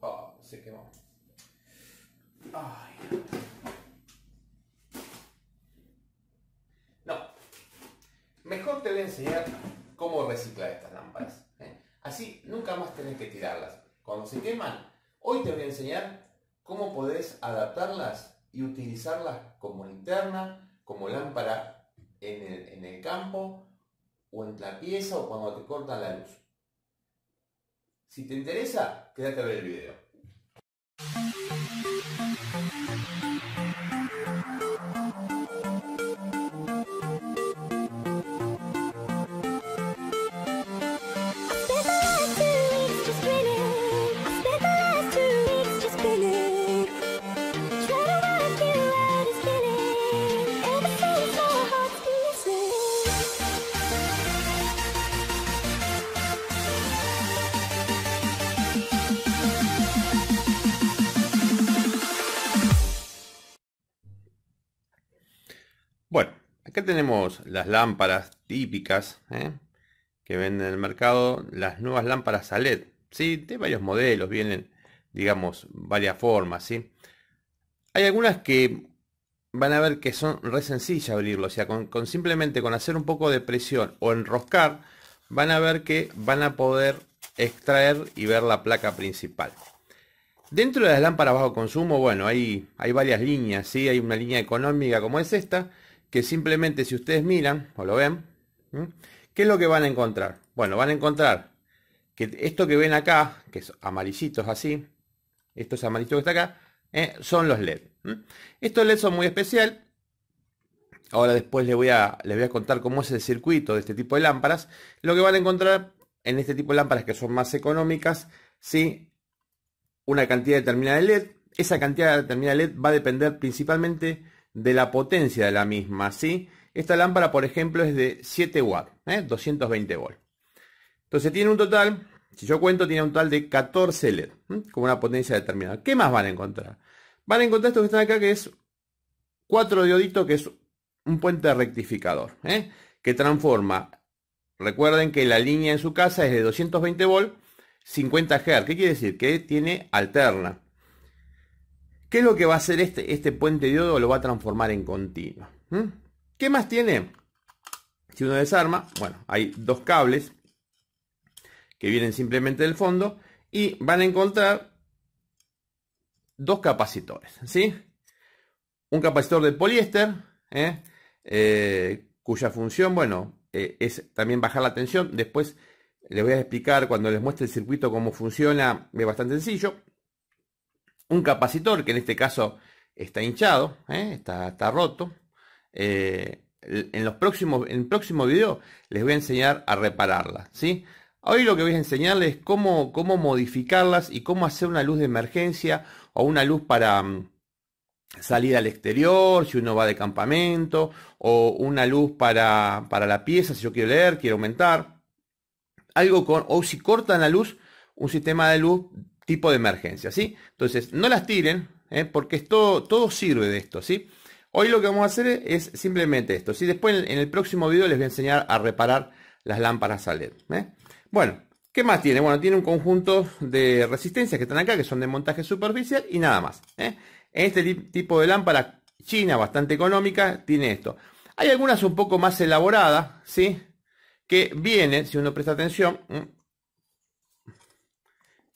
Oh, se quemó. No. Mejor te voy a enseñar cómo reciclar estas lámparas. ¿eh? Así nunca más tenés que tirarlas. Cuando se queman, hoy te voy a enseñar cómo podés adaptarlas y utilizarlas como linterna, como lámpara en el, en el campo, o en la pieza o cuando te cortan la luz. Si te interesa, quédate a ver el video. tenemos las lámparas típicas ¿eh? que venden en el mercado, las nuevas lámparas a LED. ¿sí? De varios modelos, vienen, digamos, varias formas. ¿sí? Hay algunas que van a ver que son re sencillas abrirlo. O sea, con, con simplemente con hacer un poco de presión o enroscar, van a ver que van a poder extraer y ver la placa principal. Dentro de las lámparas bajo consumo, bueno, hay, hay varias líneas, ¿sí? Hay una línea económica como es esta, que simplemente si ustedes miran o lo ven, ¿qué es lo que van a encontrar? Bueno, van a encontrar que esto que ven acá, que es amarillitos así, estos amarillitos que está acá, eh, son los LED. Estos LED son muy especial. Ahora después les voy, a, les voy a contar cómo es el circuito de este tipo de lámparas. Lo que van a encontrar en este tipo de lámparas que son más económicas, si una cantidad determinada de LED. Esa cantidad determinada de LED va a depender principalmente de la potencia de la misma, ¿sí? Esta lámpara, por ejemplo, es de 7 watts, 220 ¿eh? volts. Entonces tiene un total, si yo cuento, tiene un total de 14 LED, como con una potencia determinada. ¿Qué más van a encontrar? Van a encontrar esto que está acá, que es 4 dioditos, que es un puente rectificador, ¿eh? que transforma, recuerden que la línea en su casa es de 220 volts, 50 Hz. ¿Qué quiere decir? Que tiene alterna. ¿Qué es lo que va a hacer este, este puente diodo? Lo va a transformar en continuo. ¿Qué más tiene? Si uno desarma, bueno, hay dos cables que vienen simplemente del fondo y van a encontrar dos capacitores, ¿sí? Un capacitor de poliéster, ¿eh? Eh, cuya función, bueno, eh, es también bajar la tensión. Después les voy a explicar cuando les muestre el circuito cómo funciona, es bastante sencillo un capacitor, que en este caso está hinchado, ¿eh? está, está, roto. Eh, en, los próximos, en el próximo video les voy a enseñar a repararla. ¿sí? Hoy lo que voy a enseñarles cómo, cómo modificarlas y cómo hacer una luz de emergencia o una luz para mm, salir al exterior, si uno va de campamento, o una luz para, para la pieza, si yo quiero leer, quiero aumentar. Algo con, o si cortan la luz, un sistema de luz tipo de emergencia, ¿sí? Entonces, no las tiren, ¿eh? porque esto, todo sirve de esto, ¿sí? Hoy lo que vamos a hacer es simplemente esto, ¿sí? Después en el próximo video les voy a enseñar a reparar las lámparas a LED, ¿eh? Bueno, ¿qué más tiene? Bueno, tiene un conjunto de resistencias que están acá, que son de montaje superficial y nada más, ¿eh? este tipo de lámpara china, bastante económica, tiene esto. Hay algunas un poco más elaboradas, ¿sí? Que vienen, si uno presta atención,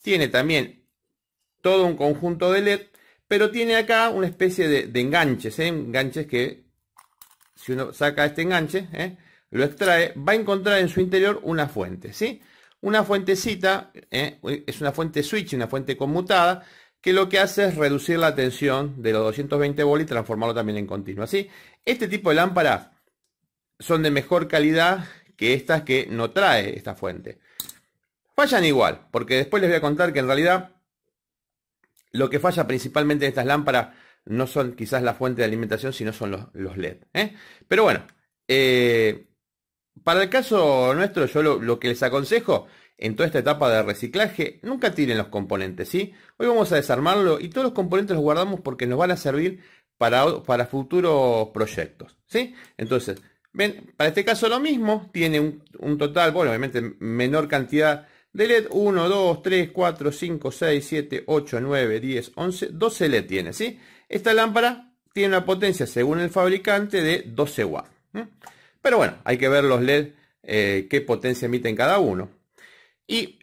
tiene también todo un conjunto de LED, pero tiene acá una especie de, enganches, ¿eh? enganches que si uno saca este enganche, ¿eh? lo extrae, va a encontrar en su interior una fuente, ¿sí? Una fuentecita, ¿eh? es una fuente switch, una fuente conmutada, que lo que hace es reducir la tensión de los 220 volts y transformarlo también en continuo, así Este tipo de lámparas son de mejor calidad que estas que no trae esta fuente. Fallan igual, porque después les voy a contar que en realidad lo que falla principalmente de estas lámparas no son quizás la fuente de alimentación, sino son los, LED. ¿eh? Pero bueno, eh, para el caso nuestro, yo lo, que les aconsejo en toda esta etapa de reciclaje, nunca tiren los componentes, ¿sí? Hoy vamos a desarmarlo y todos los componentes los guardamos porque nos van a servir para, para futuros proyectos, ¿sí? Entonces, ven, para este caso lo mismo, tiene un, un total, bueno, obviamente menor cantidad de LED 1, 2, 3, 4, 5, 6, 7, 8, 9, 10, 11, 12 LED tiene, ¿sí? Esta lámpara tiene una potencia, según el fabricante, de 12 watts. Pero bueno, hay que ver los LED, eh, qué potencia emiten cada uno. Y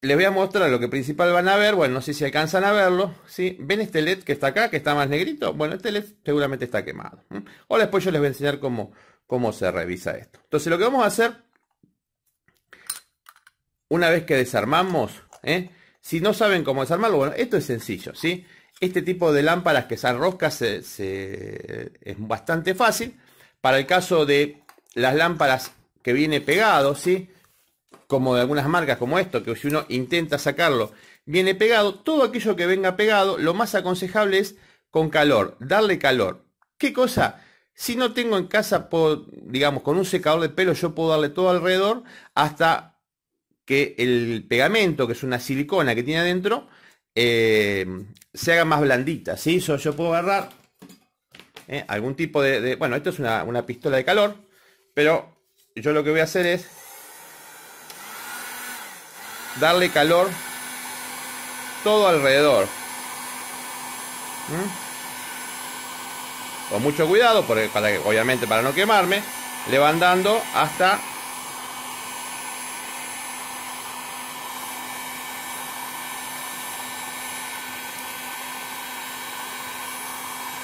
les voy a mostrar lo que principal van a ver. Bueno, no sé si alcanzan a verlo. ¿Ven este LED que está acá, que está más negrito? Bueno, este LED seguramente está quemado. O después yo les voy a enseñar cómo, cómo se revisa esto. Entonces lo que vamos a hacer una vez que desarmamos, ¿eh? si no saben cómo desarmarlo, bueno, esto es sencillo, ¿sí? Este tipo de lámparas que se enrosca es bastante fácil. Para el caso de las lámparas que viene pegado, ¿sí? Como de algunas marcas como esto, que si uno intenta sacarlo, viene pegado. Todo aquello que venga pegado, lo más aconsejable es con calor, darle calor. ¿Qué cosa? Si no tengo en casa, por digamos, con un secador de pelo yo puedo darle todo alrededor hasta que el pegamento, que es una silicona que tiene adentro, eh, se haga más blandita. ¿sí? yo puedo agarrar eh, algún tipo de, Bueno, esto es una, pistola de calor, pero yo lo que voy a hacer es darle calor todo alrededor. Con mucho cuidado, porque para obviamente para no quemarme, le van dando hasta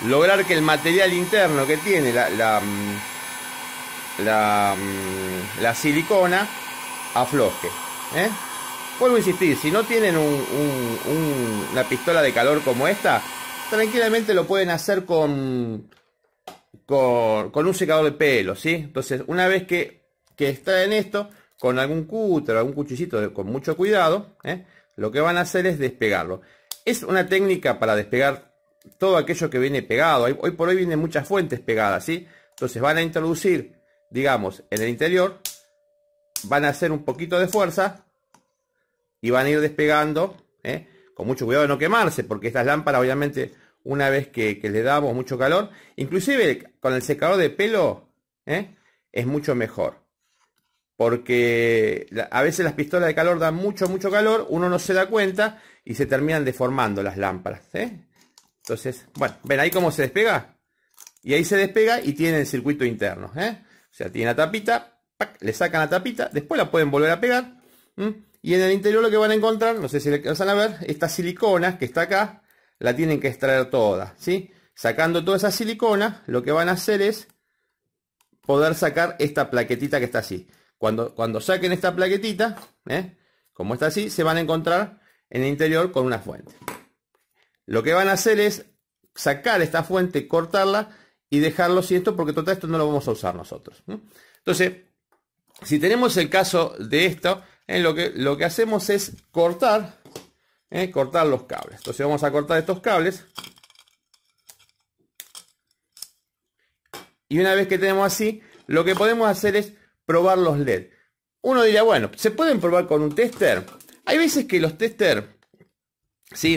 lograr que el material interno que tiene la, la, mm, mm, la, silicona afloje. ¿eh? Vuelvo a insistir, si no tienen una pistola de calor como esta, tranquilamente lo pueden hacer con, con, un secador de pelo, ¿sí? Entonces, una vez que, que está en esto, con algún cúter, algún cuchillito, con mucho cuidado, ¿eh? lo que van a hacer es despegarlo. Es una técnica para despegar todo aquello que viene pegado. Hoy, por hoy vienen muchas fuentes pegadas, ¿sí? Entonces van a introducir, digamos, en el interior, van a hacer un poquito de fuerza y van a ir despegando, ¿eh? con mucho cuidado de no quemarse, porque estas lámparas obviamente una vez que, le damos mucho calor, inclusive con el secador de pelo, ¿eh? es mucho mejor. Porque a veces las pistolas de calor dan mucho, mucho calor, uno no se da cuenta y se terminan deformando las lámparas. ¿eh? Entonces, bueno, ven ahí cómo se despega. Y ahí se despega y tiene el circuito interno. ¿eh? O sea, tiene la tapita, le sacan la tapita, después la pueden volver a pegar. Y en el interior lo que van a encontrar, no sé si lo van a ver, esta silicona que está acá, la tienen que extraer toda. ¿sí? Sacando toda esa silicona, lo que van a hacer es poder sacar esta plaquetita que está así. Cuando, cuando saquen esta plaquetita, ¿eh? como está así, se van a encontrar en el interior con una fuente. Lo que van a hacer es sacar esta fuente, cortarla y dejarlo sin esto, porque todo esto no lo vamos a usar nosotros. Entonces, si tenemos el caso de esto, eh, lo, que, lo que hacemos es cortar, eh, cortar los cables. Entonces vamos a cortar estos cables. Y una vez que tenemos así, lo que podemos hacer es probar los LED. Uno diría, bueno, ¿se pueden probar con un tester? Hay veces que los tester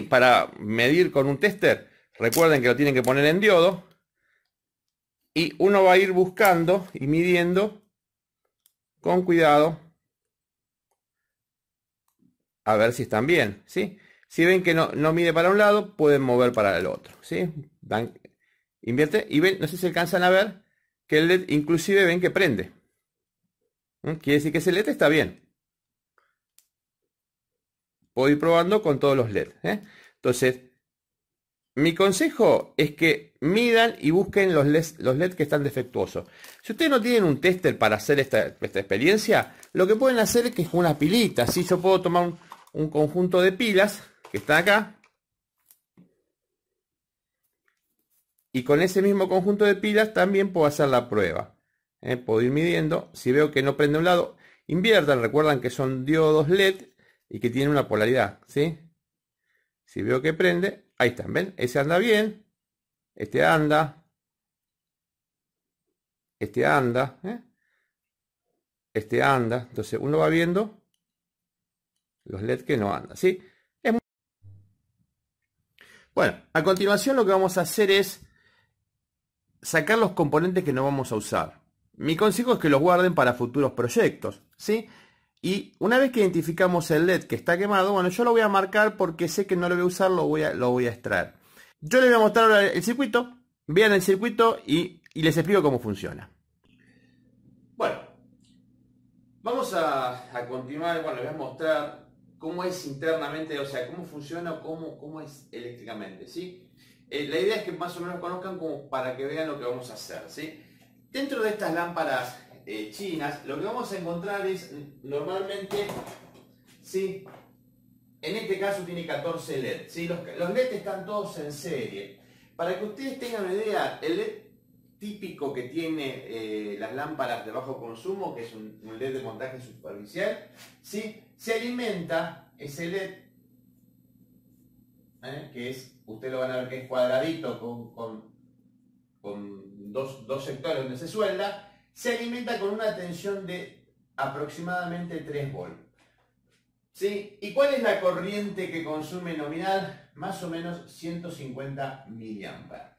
para medir con un tester, recuerden que lo tienen que poner en diodo. Y uno va a ir buscando y midiendo con cuidado a ver si están bien, ¿sí? Si ven que no, mide para un lado, pueden mover para el otro, ¿sí? Dan, invierte y ven, no sé si alcanzan a ver que el LED inclusive ven que prende. ¿Mm? Quiere decir que ese LED está bien. Puedo ir probando con todos los LED. ¿eh? Entonces, mi consejo es que midan y busquen los leds los LED que están defectuosos. Si ustedes no tienen un tester para hacer esta, experiencia, lo que pueden hacer es que es una pilita. Si yo puedo tomar un, conjunto de pilas que está acá, Y con ese mismo conjunto de pilas también puedo hacer la prueba. ¿eh? Puedo ir midiendo. Si veo que no prende un lado, inviertan. Recuerdan que son diodos LED y que tiene una polaridad, ¿sí? Si veo que prende, ahí están, ¿ven? Ese anda bien, este anda, este anda, ¿eh? este anda. Entonces uno va viendo los LED que no andan, ¿sí? Bueno, a continuación lo que vamos a hacer es sacar los componentes que no vamos a usar. Mi consejo es que los guarden para futuros proyectos, ¿sí? Y una vez que identificamos el LED que está quemado, bueno, yo lo voy a marcar porque sé que no lo voy a usar, lo voy a, lo voy a extraer. Yo les voy a mostrar ahora el circuito, vean el circuito y, les explico cómo funciona. Bueno, vamos a, continuar, bueno, les voy a mostrar cómo es internamente, o sea, cómo funciona o cómo, es eléctricamente, ¿sí? Eh, la idea es que más o menos conozcan como para que vean lo que vamos a hacer, ¿sí? Dentro de estas lámparas eh, chinas, lo que vamos a encontrar es mm, normalmente, ¿sí? en este caso tiene 14 LED. ¿sí? Los, los LED están todos en serie. Para que ustedes tengan una idea, el LED típico que tiene eh, las lámparas de bajo consumo, que es un, LED de montaje superficial, ¿sí? se alimenta ese LED, ¿eh? que es, ustedes lo van a ver que es cuadradito con, con, dos sectores donde se suelda, se alimenta con una tensión de aproximadamente 3 volts. ¿Sí? ¿Y cuál es la corriente que consume nominal? Más o menos 150 mA.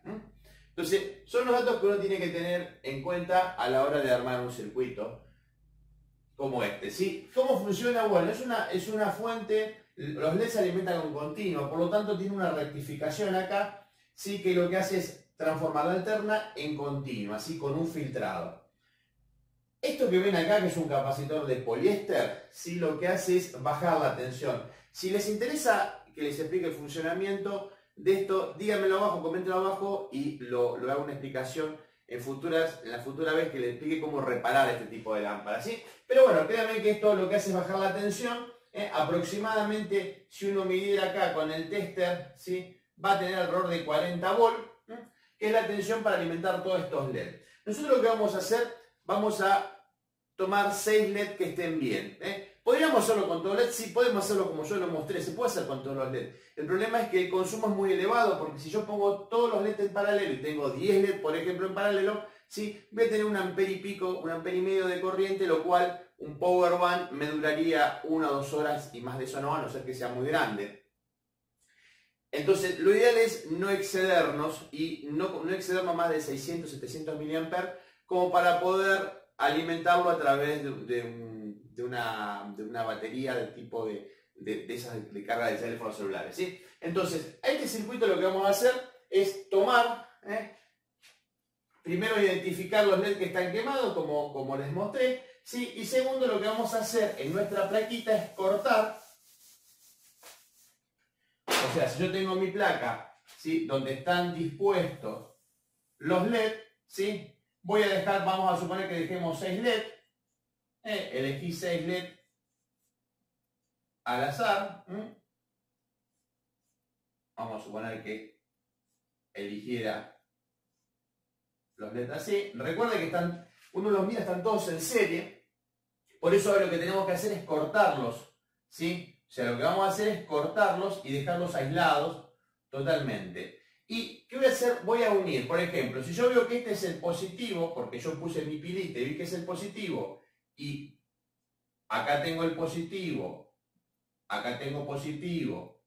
Entonces, son los datos que uno tiene que tener en cuenta a la hora de armar un circuito como este. ¿sí? ¿Cómo funciona? Bueno, es una, es una fuente, los LEDs se alimentan con continuo, por lo tanto tiene una rectificación acá, sí que lo que hace es transformar la alterna en continua, así con un filtrado. Esto que ven acá, que es un capacitor de poliéster, lo que hace es bajar la tensión. Si les interesa que les explique el funcionamiento de esto, díganmelo abajo, coméntenlo abajo y lo, hago una explicación en, futuras, en la futura vez que les explique cómo reparar este tipo de lámparas. ¿sí? Pero bueno, créanme que esto lo que hace es bajar la tensión. ¿eh? Aproximadamente, si uno midiera acá con el tester, ¿sí? va a tener alrededor de 40 volt, ¿eh? que es la tensión para alimentar todos estos LED. Nosotros lo que vamos a hacer vamos a tomar 6 LED que estén bien. ¿eh? Podríamos hacerlo con todos los leds, sí, podemos hacerlo como yo lo mostré, se puede hacer con todos los leds. El problema es que el consumo es muy elevado, porque si yo pongo todos los leds en paralelo y tengo 10 LED, por ejemplo, en paralelo, ¿sí? voy a tener un amper y pico, un amper y medio de corriente, lo cual un power bank me duraría una o dos horas y más de eso no, a no ser que sea muy grande. Entonces, lo ideal es no excedernos y no, no excedernos más de 600, 700 mA como para poder alimentarlo a través de, una, batería del tipo de, esas de carga de teléfonos celulares. ¿sí? Entonces, este circuito lo que vamos a hacer es tomar, ¿eh? primero identificar los LEDs que están quemados, como, como les mostré, ¿sí? y segundo lo que vamos a hacer en nuestra plaquita es cortar, o sea, si yo tengo mi placa, ¿sí? donde están dispuestos los LEDs, ¿sí? Voy a dejar, vamos a suponer que dejemos 6 LED. Eh, elegí 6 LED al azar. Vamos a suponer que eligiera los LED así. Recuerden que están, uno los mira, están todos en serie. Por eso lo que tenemos que hacer es cortarlos. ¿sí? O sea, lo que vamos a hacer es cortarlos y dejarlos aislados totalmente. ¿Y qué voy a hacer? Voy a unir, por ejemplo, si yo veo que este es el positivo, porque yo puse mi pilita y vi que es el positivo, y acá tengo el positivo, acá tengo positivo,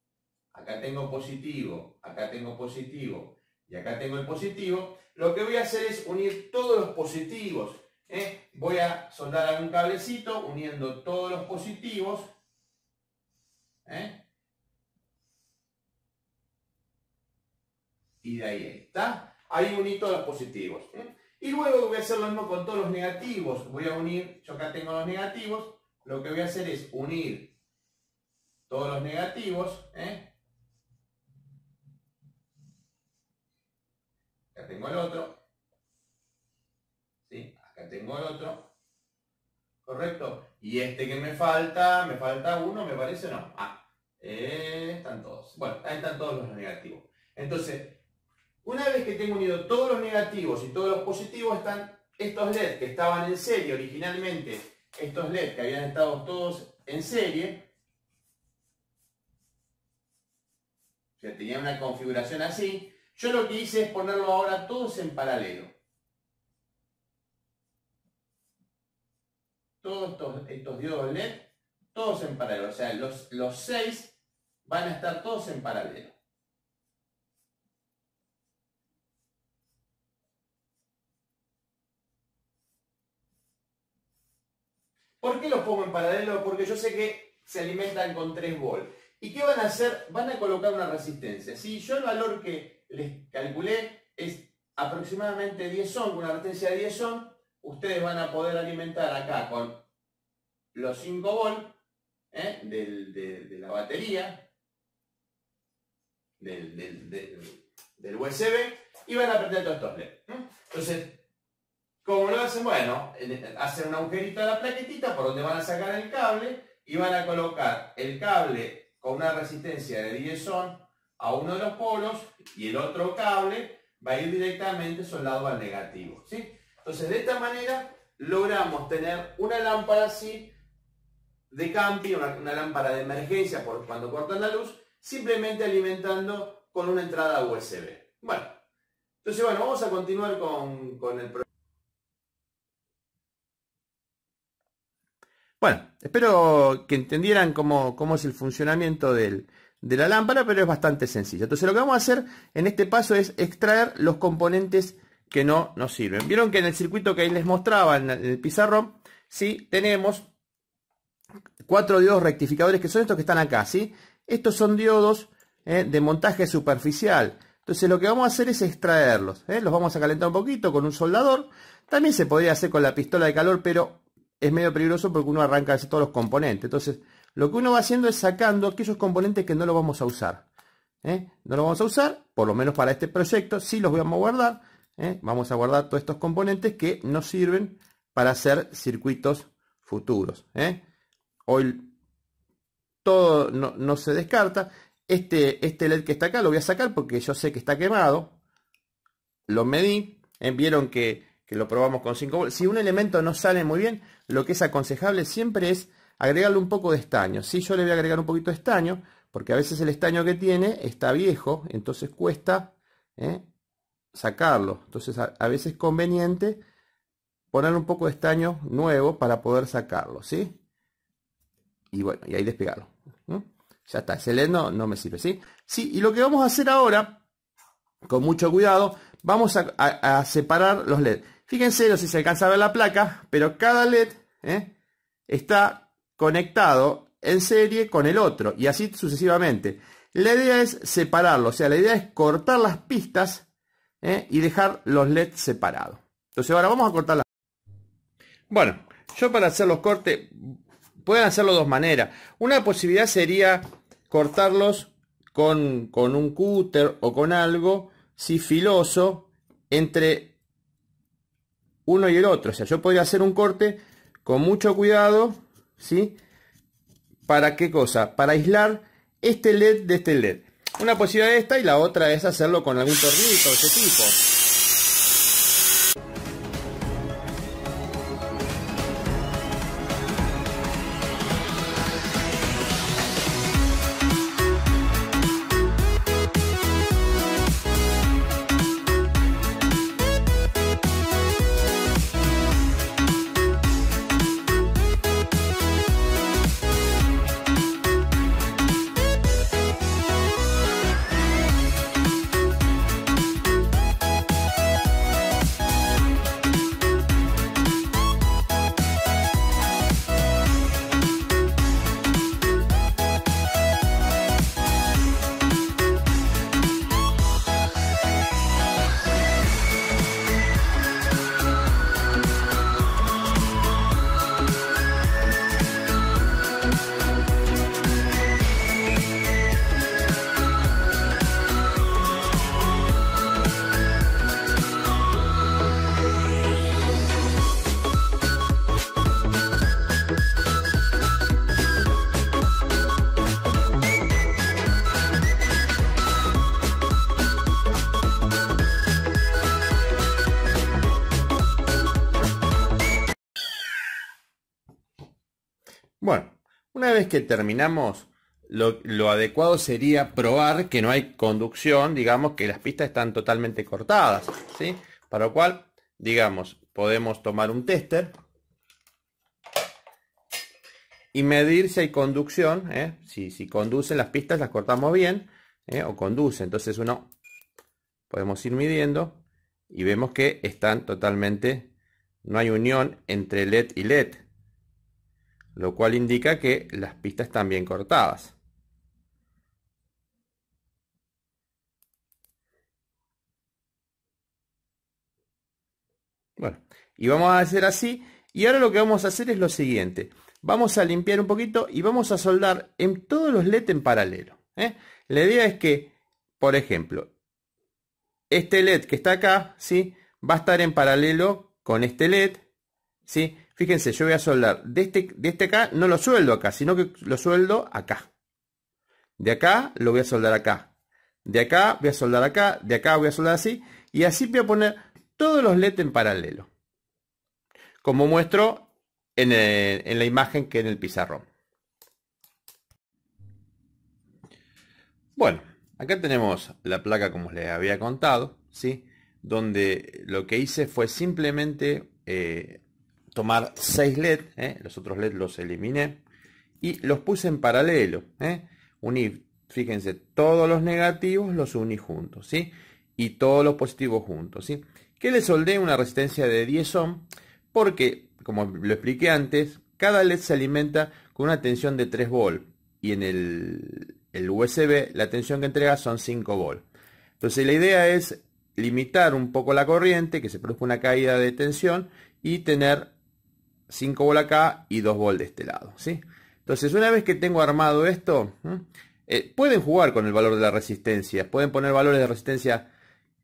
acá tengo positivo, acá tengo positivo, y acá tengo el positivo, lo que voy a hacer es unir todos los positivos. ¿eh? Voy a soldar algún cablecito uniendo todos los positivos. ¿eh? y de ahí está. Ahí uní todos los positivos. ¿eh? Y luego voy a hacer lo mismo con todos los negativos. Voy a unir, yo acá tengo los negativos, lo que voy a hacer es unir todos los negativos. ¿eh? Acá tengo el otro. Acá tengo el otro. ¿Correcto? Y este que me falta, me falta uno, me parece, no. Ah, eh, están todos. Bueno, ahí están todos los negativos. Entonces, una vez que tengo unido todos los negativos y todos los positivos, están estos LED que estaban en serie originalmente, estos LED que habían estado todos en serie, o sea, tenían una configuración así, yo lo que hice es ponerlo ahora todos en paralelo. Todos estos, estos diodos LED, todos en paralelo, o sea, los, los seis van a estar todos en paralelo. ¿Por qué los pongo en paralelo? Porque yo sé que se alimentan con 3 volts. ¿Y qué van a hacer? Van a colocar una resistencia. Si yo el valor que les calculé es aproximadamente 10 ohm, una resistencia de 10 ohm, ustedes van a poder alimentar acá con los 5 volts ¿eh? de, la batería, del, USB, y van a aprender todos estos LEDs. Entonces, ¿Cómo lo hacen? Bueno, hacen un agujerito de la plaquetita por donde van a sacar el cable y van a colocar el cable con una resistencia de 10 ohm a uno de los polos y el otro cable va a ir directamente soldado al negativo. ¿sí? Entonces de esta manera logramos tener una lámpara así de camping, una, lámpara de emergencia por cuando cortan la luz, simplemente alimentando con una entrada USB. Bueno, entonces bueno, vamos a continuar con, con el proyecto. Bueno, espero que entendieran cómo, es el funcionamiento de la lámpara, pero es bastante sencillo. Entonces lo que vamos a hacer en este paso es extraer los componentes que no nos sirven. Vieron que en el circuito que ahí les mostraba, en el pizarrón, ¿sí? tenemos cuatro diodos rectificadores que son estos que están acá. ¿sí? Estos son diodos ¿eh? de montaje superficial. Entonces lo que vamos a hacer es extraerlos. ¿eh? Los vamos a calentar un poquito con un soldador. También se podría hacer con la pistola de calor, pero es medio peligroso porque uno arranca todos los componentes. Entonces, lo que uno va haciendo es sacando aquellos componentes que no los vamos a usar. ¿eh? No los vamos a usar, por lo menos para este proyecto, sí los vamos a guardar. ¿eh? Vamos a guardar todos estos componentes que nos sirven para hacer circuitos futuros. ¿eh? Hoy todo no, se descarta. Este, este LED que está acá lo voy a sacar porque yo sé que está quemado. Lo medí. Vieron que que lo probamos con 5 voltios. Si un elemento no sale muy bien, lo que es aconsejable siempre es agregarle un poco de estaño. Si yo le voy a agregar un poquito de estaño, porque a veces el estaño que tiene está viejo, entonces cuesta ¿eh? sacarlo. Entonces a, veces es conveniente poner un poco de estaño nuevo para poder sacarlo, ¿sí? Y bueno, y ahí despegarlo. Ya está, ese LED no, me sirve, ¿sí? Sí, y lo que vamos a hacer ahora, con mucho cuidado, vamos a, separar los leds. Fíjense, no si se alcanza a ver la placa, pero cada LED ¿eh? está conectado en serie con el otro y así sucesivamente. La idea es separarlo, o sea, la idea es cortar las pistas ¿eh? y dejar los LEDs separados. Entonces ahora vamos a cortar las... Bueno, yo para hacer los cortes, pueden hacerlo de dos maneras. Una posibilidad sería cortarlos con, con un cúter o con algo, si filoso, entre uno y el otro. O sea, yo podría hacer un corte con mucho cuidado, ¿sí? ¿Para qué cosa? Para aislar este LED de este LED. Una posibilidad esta y la otra es hacerlo con algún tornillo de ese tipo. vez que terminamos, lo, adecuado sería probar que no hay conducción, digamos que las pistas están totalmente cortadas, ¿sí? Para lo cual, digamos, podemos tomar un tester y medir si hay conducción, ¿eh? si, si, conducen las pistas las cortamos bien ¿eh? o conduce, entonces uno podemos ir midiendo y vemos que están totalmente, no hay unión entre LED y LED, lo cual indica que las pistas están bien cortadas. Bueno, y vamos a hacer así. Y ahora lo que vamos a hacer es lo siguiente. Vamos a limpiar un poquito y vamos a soldar en todos los LED en paralelo. ¿eh? La idea es que, por ejemplo, este LED que está acá, ¿sí? Va a estar en paralelo con este LED, ¿sí? Fíjense, yo voy a soldar de este, este acá, no lo sueldo acá, sino que lo sueldo acá. De acá lo voy a soldar acá. De acá voy a soldar acá, de acá voy a soldar así. Y así voy a poner todos los leds en paralelo. Como muestro en, la imagen que en el pizarrón. Bueno, acá tenemos la placa como les había contado, ¿sí? Donde lo que hice fue simplemente eh, tomar 6 LED, ¿eh? los otros LED los eliminé y los puse en paralelo. ¿eh? fíjense, todos los negativos los uní juntos, ¿sí? Y todos los positivos juntos, ¿sí? Que le soldé una resistencia de 10 ohm porque, como lo expliqué antes, cada LED se alimenta con una tensión de 3 volts y en el, el USB la tensión que entrega son 5 volts. Entonces la idea es limitar un poco la corriente, que se produzca una caída de tensión y tener 5 bol acá y 2 volt de este lado. ¿sí? Entonces una vez que tengo armado esto, eh, pueden jugar con el valor de la resistencia. Pueden poner valores de resistencia.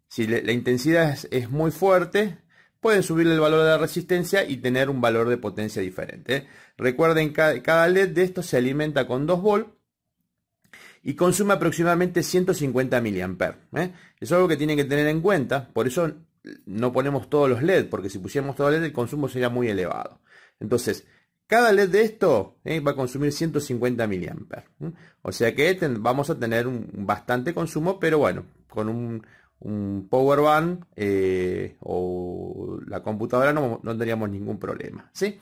Si la intensidad es, muy fuerte, pueden subir el valor de la resistencia y tener un valor de potencia diferente. ¿eh? Recuerden, cada, cada LED de esto se alimenta con 2 v y consume aproximadamente 150 mA. ¿eh? Es algo que tienen que tener en cuenta, por eso no ponemos todos los LED, porque si pusiéramos todos los LED el consumo sería muy elevado. Entonces, cada LED de esto eh, va a consumir 150 mA. O sea que vamos a tener un, bastante consumo, pero bueno, con un, power bank eh, o la computadora no, tendríamos ningún problema. ¿sí?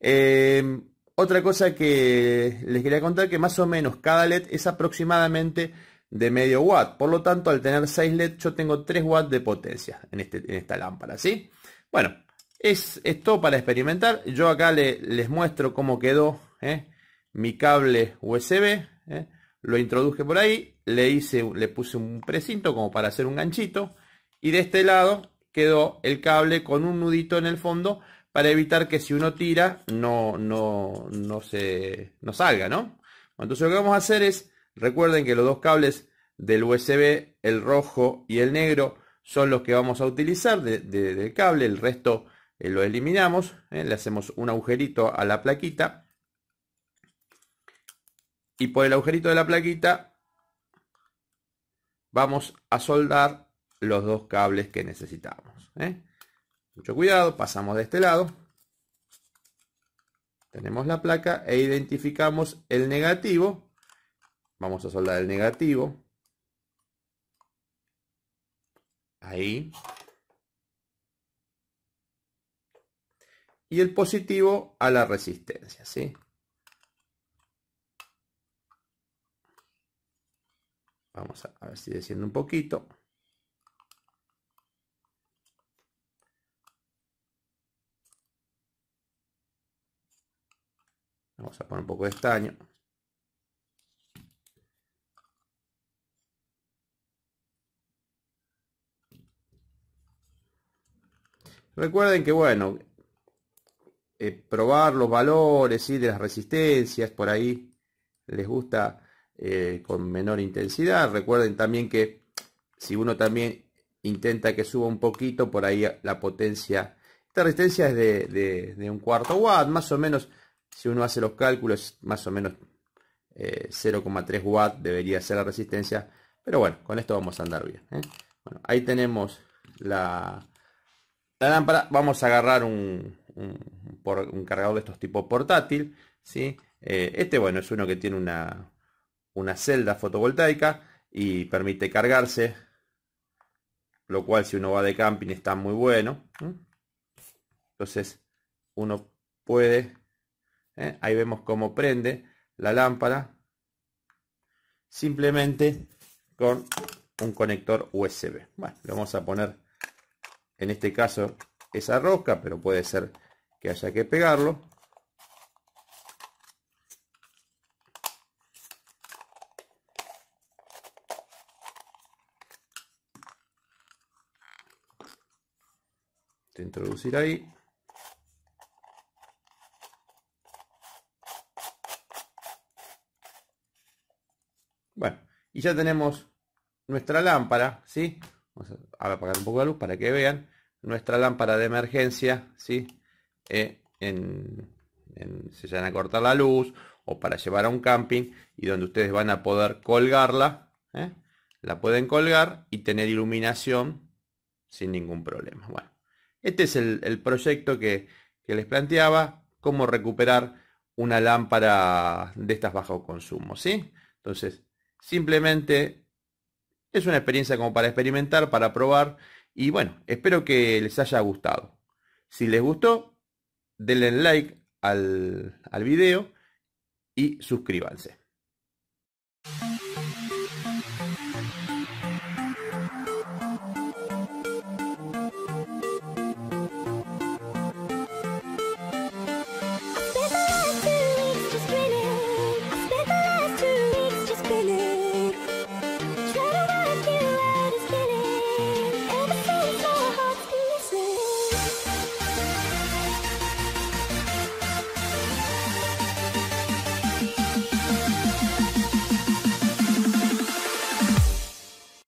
Em, otra cosa que les quería contar que más o menos cada LED es aproximadamente de medio watt. Por lo tanto, al tener 6 LED yo tengo 3 watts de potencia en, este, en esta lámpara. ¿sí? Bueno, es esto para experimentar. Yo acá le, les muestro cómo quedó ¿eh? mi cable USB. ¿eh? Lo introduje por ahí. Le, hice, le puse un precinto como para hacer un ganchito. Y de este lado quedó el cable con un nudito en el fondo para evitar que si uno tira no, no, no, se, no salga, ¿no? Entonces lo que vamos a hacer es, recuerden que los dos cables del USB, el rojo y el negro, son los que vamos a utilizar del cable, el resto eh, lo eliminamos, eh, le hacemos un agujerito a la plaquita y por el agujerito de la plaquita vamos a soldar los dos cables que necesitamos. ¿eh? Mucho cuidado, pasamos de este lado. Tenemos la placa e identificamos el negativo. Vamos a soldar el negativo. Ahí. y el positivo a la resistencia. ¿sí? Vamos a, a ver si desciende un poquito. Vamos a poner un poco de estaño. Recuerden que, bueno, eh, probar los valores y de las resistencias, por ahí les gusta eh, con menor intensidad. Recuerden también que si uno también intenta que suba un poquito, por ahí la potencia, esta resistencia es de, de, un cuarto watt, más o menos, si uno hace los cálculos, más o menos 0,3 eh, watt debería ser la resistencia, pero bueno, con esto vamos a andar bien. ahí tenemos la, lámpara, vamos a agarrar un un cargador de estos tipos portátil. ¿sí? Eh, este, bueno, es uno que tiene una, una celda fotovoltaica y permite cargarse, lo cual si uno va de camping está muy bueno. Entonces uno puede, ¿eh? ahí vemos cómo prende la lámpara simplemente con un conector USB. Bueno, lo vamos a poner en este caso esa rosca, pero puede ser que haya que pegarlo. Te introducir ahí. Bueno, y ya tenemos nuestra lámpara, ¿sí? Vamos a apagar un poco la luz para que vean. Nuestra lámpara de emergencia, ¿sí? ¿eh? en, se van a cortar la luz o para llevar a un camping y donde ustedes van a poder colgarla, ¿eh? la pueden colgar y tener iluminación sin ningún problema. Bueno, este es el, proyecto que, que les planteaba, cómo recuperar una lámpara de estas bajo consumo, ¿sí? Entonces, simplemente es una experiencia como para experimentar, para probar y bueno, espero que les haya gustado. Si les gustó, denle like al, al video y suscríbanse.